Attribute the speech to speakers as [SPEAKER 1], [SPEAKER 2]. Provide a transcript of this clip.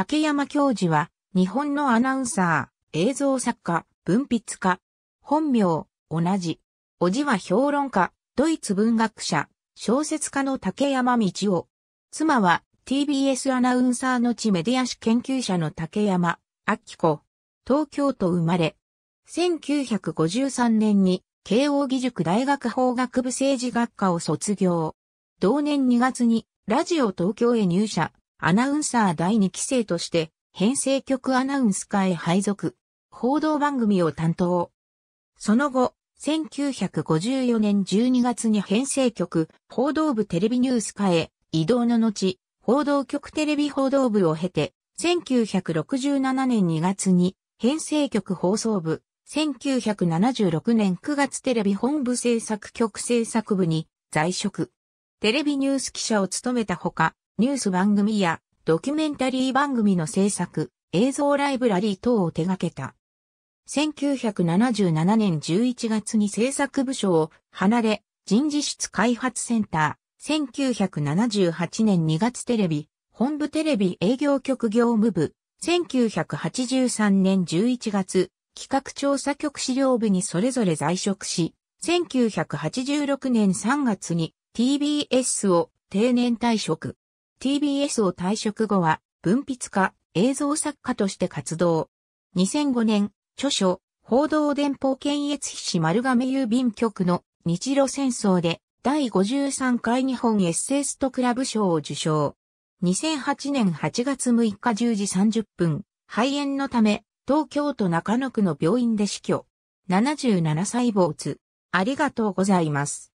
[SPEAKER 1] 竹山教授は、日本のアナウンサー、映像作家、文筆家、本名、同じ。おじは評論家、ドイツ文学者、小説家の竹山道夫。妻は TBS アナウンサーの地メディア史研究者の竹山、明子。東京都生まれ。1953年に慶応義塾大学法学部政治学科を卒業。同年2月にラジオ東京へ入社。アナウンサー第2期生として、編成局アナウンス課へ配属、報道番組を担当。その後、1954年12月に編成局、報道部テレビニュース課へ移動の後、報道局テレビ報道部を経て、1967年2月に編成局放送部、1976年9月テレビ本部制作局制作部に在職。テレビニュース記者を務めたほか、ニュース番組やドキュメンタリー番組の制作、映像ライブラリー等を手掛けた。1977年11月に制作部署を離れ、人事室開発センター、1978年2月テレビ、本部テレビ営業局業務部、1983年11月、企画調査局資料部にそれぞれ在職し、1986年3月に TBS を定年退職。TBS を退職後は文筆家、映像作家として活動。2005年、著書、報道電報検閲筆紙丸亀郵便局の日露戦争で第53回日本エッセイストクラブ賞を受賞。2008年8月6日10時30分、肺炎のため、東京都中野区の病院で死去。77歳没。ありがとうございます。